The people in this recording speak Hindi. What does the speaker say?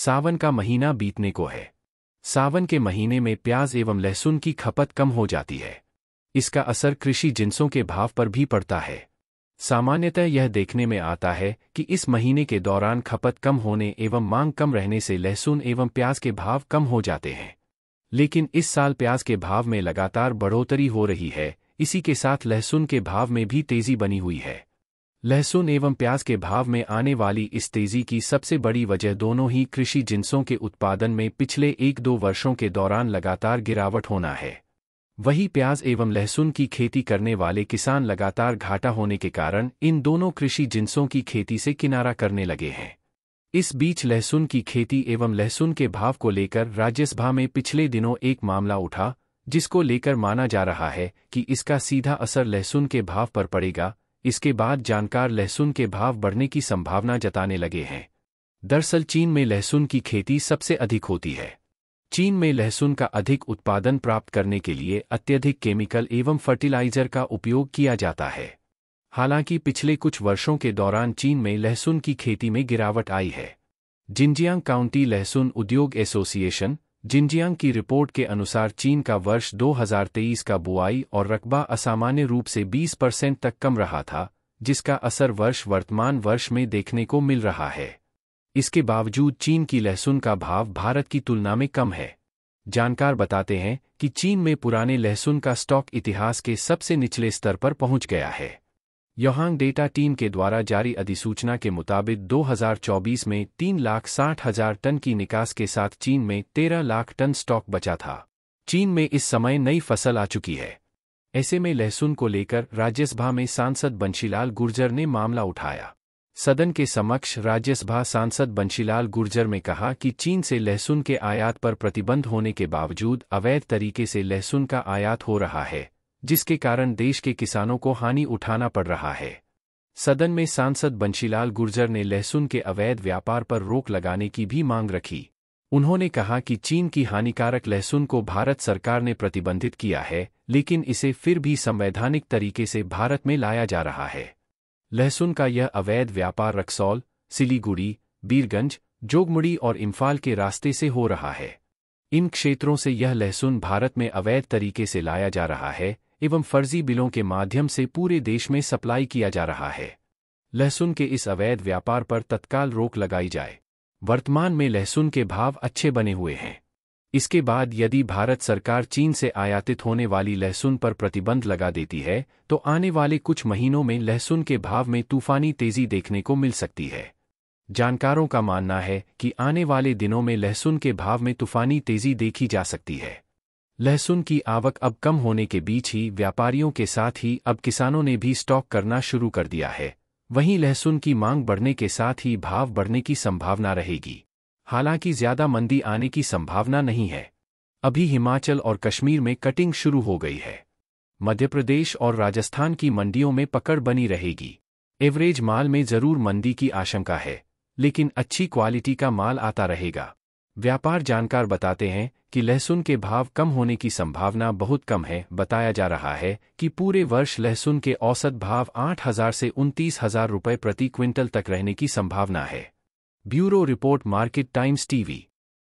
सावन का महीना बीतने को है सावन के महीने में प्याज एवं लहसुन की खपत कम हो जाती है इसका असर कृषि जिन्सों के भाव पर भी पड़ता है सामान्यतः यह देखने में आता है कि इस महीने के दौरान खपत कम होने एवं मांग कम रहने से लहसुन एवं प्याज के भाव कम हो जाते हैं लेकिन इस साल प्याज के भाव में लगातार बढ़ोतरी हो रही है इसी के साथ लहसुन के भाव में भी तेजी बनी हुई है लहसुन एवं प्याज के भाव में आने वाली इस तेजी की सबसे बड़ी वजह दोनों ही कृषि जिन्सों के उत्पादन में पिछले एक दो वर्षों के दौरान लगातार गिरावट होना है वही प्याज एवं लहसुन की खेती करने वाले किसान लगातार घाटा होने के कारण इन दोनों कृषि जिन्सों की खेती से किनारा करने लगे हैं इस बीच लहसुन की खेती एवं लहसुन के भाव को लेकर राज्यसभा में पिछले दिनों एक मामला उठा जिसको लेकर माना जा रहा है कि इसका सीधा असर लहसुन के भाव पर पड़ेगा इसके बाद जानकार लहसुन के भाव बढ़ने की संभावना जताने लगे हैं दरअसल चीन में लहसुन की खेती सबसे अधिक होती है चीन में लहसुन का अधिक उत्पादन प्राप्त करने के लिए अत्यधिक केमिकल एवं फर्टिलाइजर का उपयोग किया जाता है हालांकि पिछले कुछ वर्षों के दौरान चीन में लहसुन की खेती में गिरावट आई है जिंजियांग काउंटी लहसुन उद्योग एसोसिएशन जिनजियांग की रिपोर्ट के अनुसार चीन का वर्ष 2023 का बुआई और रकबा असामान्य रूप से 20 परसेंट तक कम रहा था जिसका असर वर्ष वर्तमान वर्ष में देखने को मिल रहा है इसके बावजूद चीन की लहसुन का भाव भारत की तुलना में कम है जानकार बताते हैं कि चीन में पुराने लहसुन का स्टॉक इतिहास के सबसे निचले स्तर पर पहुंच गया है योहांग डेटा टीम के द्वारा जारी अधिसूचना के मुताबिक 2024 में तीन लाख साठ हजार टन की निकास के साथ चीन में तेरह लाख टन स्टॉक बचा था चीन में इस समय नई फसल आ चुकी है ऐसे में लहसुन को लेकर राज्यसभा में सांसद बंशीलाल गुर्जर ने मामला उठाया सदन के समक्ष राज्यसभा सांसद बंशीलाल गुर्जर में कहा कि चीन से लहसुन के आयात पर प्रतिबंध होने के बावजूद अवैध तरीके से लहसुन का आयात हो रहा है जिसके कारण देश के किसानों को हानि उठाना पड़ रहा है सदन में सांसद बंशीलाल गुर्जर ने लहसुन के अवैध व्यापार पर रोक लगाने की भी मांग रखी उन्होंने कहा कि चीन की हानिकारक लहसुन को भारत सरकार ने प्रतिबंधित किया है लेकिन इसे फिर भी संवैधानिक तरीके से भारत में लाया जा रहा है लहसुन का यह अवैध व्यापार रक्सौल सिलीगुड़ी बीरगंज जोगमुड़ी और इम्फाल के रास्ते से हो रहा है इन क्षेत्रों से यह लहसुन भारत में अवैध तरीके से लाया जा रहा है एवं फर्जी बिलों के माध्यम से पूरे देश में सप्लाई किया जा रहा है लहसुन के इस अवैध व्यापार पर तत्काल रोक लगाई जाए वर्तमान में लहसुन के भाव अच्छे बने हुए हैं इसके बाद यदि भारत सरकार चीन से आयातित होने वाली लहसुन पर प्रतिबंध लगा देती है तो आने वाले कुछ महीनों में लहसुन के भाव में तूफानी तेजी देखने को मिल सकती है जानकारों का मानना है कि आने वाले दिनों में लहसुन के भाव में तूफानी तेजी देखी जा सकती है लहसुन की आवक अब कम होने के बीच ही व्यापारियों के साथ ही अब किसानों ने भी स्टॉक करना शुरू कर दिया है वहीं लहसुन की मांग बढ़ने के साथ ही भाव बढ़ने की संभावना रहेगी हालांकि ज्यादा मंदी आने की संभावना नहीं है अभी हिमाचल और कश्मीर में कटिंग शुरू हो गई है मध्य प्रदेश और राजस्थान की मंडियों में पकड़ बनी रहेगी एवरेज माल में जरूर मंदी की आशंका है लेकिन अच्छी क्वालिटी का माल आता रहेगा व्यापार जानकार बताते हैं कि लहसुन के भाव कम होने की संभावना बहुत कम है बताया जा रहा है कि पूरे वर्ष लहसुन के औसत भाव 8000 से उनतीस हजार रुपये प्रति क्विंटल तक रहने की संभावना है bureau report Market Times TV